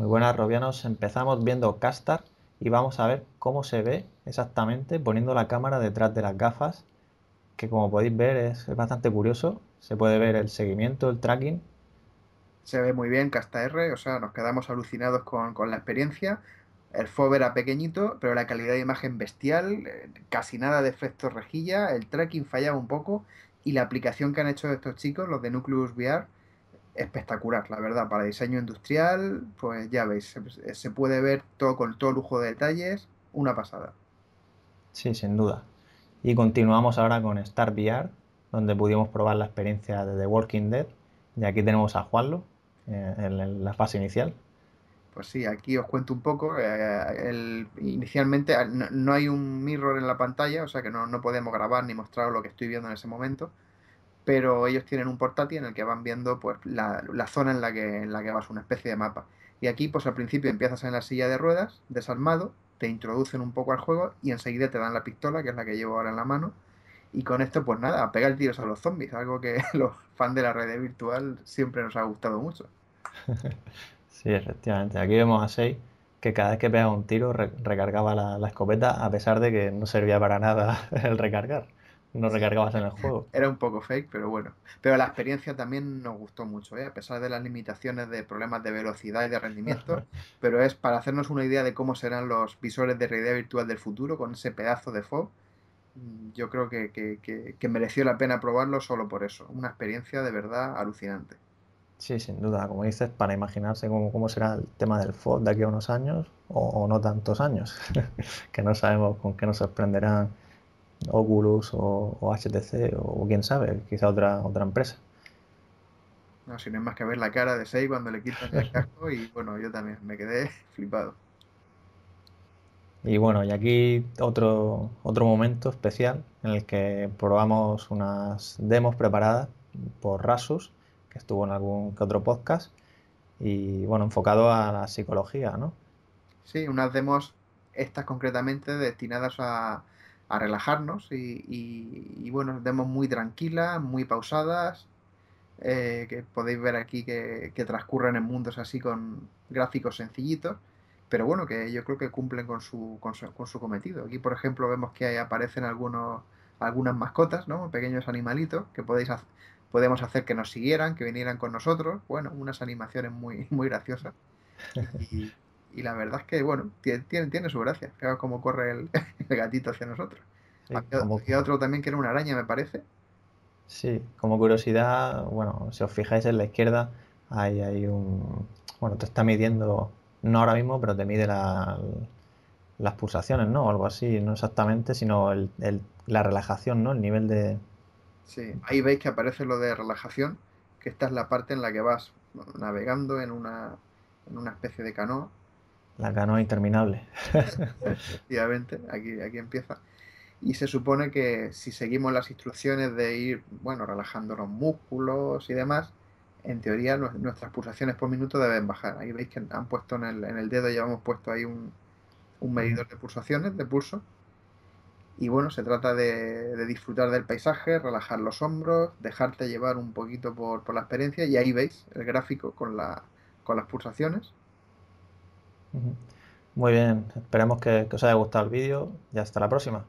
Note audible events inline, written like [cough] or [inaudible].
Muy buenas, Robianos. Empezamos viendo Castar y vamos a ver cómo se ve exactamente poniendo la cámara detrás de las gafas, que como podéis ver es, bastante curioso. Se puede ver el seguimiento, el tracking. Se ve muy bien Castar R, o sea, nos quedamos alucinados con, con la experiencia. El FOB era pequeñito, pero la calidad de imagen bestial, eh, casi nada de efectos rejilla, el tracking fallaba un poco y la aplicación que han hecho estos chicos, los de Nucleus VR, espectacular, la verdad, para diseño industrial, pues ya veis, se, puede ver todo con todo lujo de detalles, una pasada. Sí, sin duda. Y continuamos ahora con Star VR, donde pudimos probar la experiencia de The Walking Dead. Y aquí tenemos a Juanlo eh, en, la fase inicial. Pues sí, aquí os cuento un poco. Eh, inicialmente no, hay un mirror en la pantalla, o sea que no, no podemos grabar ni mostrar lo que estoy viendo en ese momento pero ellos tienen un portátil en el que van viendo pues la, zona en la, que, en la que vas, una especie de mapa. Y aquí pues al principio empiezas en la silla de ruedas, desarmado, te introducen un poco al juego y enseguida te dan la pistola, que es la que llevo ahora en la mano. Y con esto pues nada, pegar tiros a los zombies, algo que [laughs] los fans de la red virtual siempre nos ha gustado mucho. [laughs] Sí, efectivamente. Aquí vemos a 6 que cada vez que pegaba un tiro recargaba la escopeta a pesar de que no servía para nada [laughs] el recargar no recargabas en el juego. [laughs] Era un poco fake, pero bueno. Pero la experiencia también nos gustó mucho, ¿eh? a pesar de las limitaciones de problemas de velocidad y de rendimiento. [laughs] pero es para hacernos una idea de cómo serán los visores de realidad virtual del futuro con ese pedazo de fog. Mm, yo creo que, mereció la pena probarlo solo por eso. Una experiencia de verdad alucinante. Sí, sin duda, como dices, para imaginarse cómo, cómo será el tema del fog de aquí a unos años o, o no tantos años, [laughs] que no sabemos con qué nos sorprenderán Oculus o, HTC o, quién sabe, quizá otra, otra empresa. No, si no es más que ver la cara de Sei cuando le quitan el casco y bueno, yo también me quedé [laughs] flipado. Y bueno, y aquí otro, otro momento especial en el que probamos unas demos preparadas por Rasus, que estuvo en algún que otro podcast, y bueno, enfocado a la psicología, ¿no? Sí, unas demos estas concretamente destinadas a, a relajarnos y, y, y bueno, demos muy tranquilas, muy pausadas, eh, que podéis ver aquí que, transcurren en mundos así con gráficos sencillitos, pero bueno, que yo creo que cumplen con su, con su, cometido. Aquí, por ejemplo, vemos que ahí aparecen algunos, algunas mascotas, ¿no? Pequeños animalitos que podéis podemos hacer que nos siguieran, que vinieran con nosotros. Bueno, unas animaciones muy, [laughs] muy graciosas. Y la verdad es que, bueno, tiene, tiene, su gracia. fíjate cómo corre [laughs] el, gatito hacia nosotros. Y otro también que era una araña, me parece. Sí, como curiosidad, bueno, si os fijáis en la izquierda, Ahí hay un. Bueno, te está midiendo, no ahora mismo, pero te mide la, las pulsaciones, ¿no? algo así, no exactamente, sino el, la relajación, ¿no? El nivel de. Sí, ahí veis que aparece lo de relajación, que esta es la parte en la que vas navegando en una, en una especie de canoa la es interminable. Efectivamente, aquí, aquí empieza. Y se supone que si seguimos las instrucciones de ir, bueno, relajando los músculos y demás, en teoría nuestras pulsaciones por minuto deben bajar. Ahí veis que han puesto en el, en el dedo, llevamos puesto ahí un, medidor de pulsaciones, de pulso. Y bueno, se trata de, disfrutar del paisaje, relajar los hombros, dejarte llevar un poquito por, la experiencia. Y ahí veis el gráfico con, con las pulsaciones. Muy bien, esperemos que, os haya gustado el vídeo y hasta la próxima.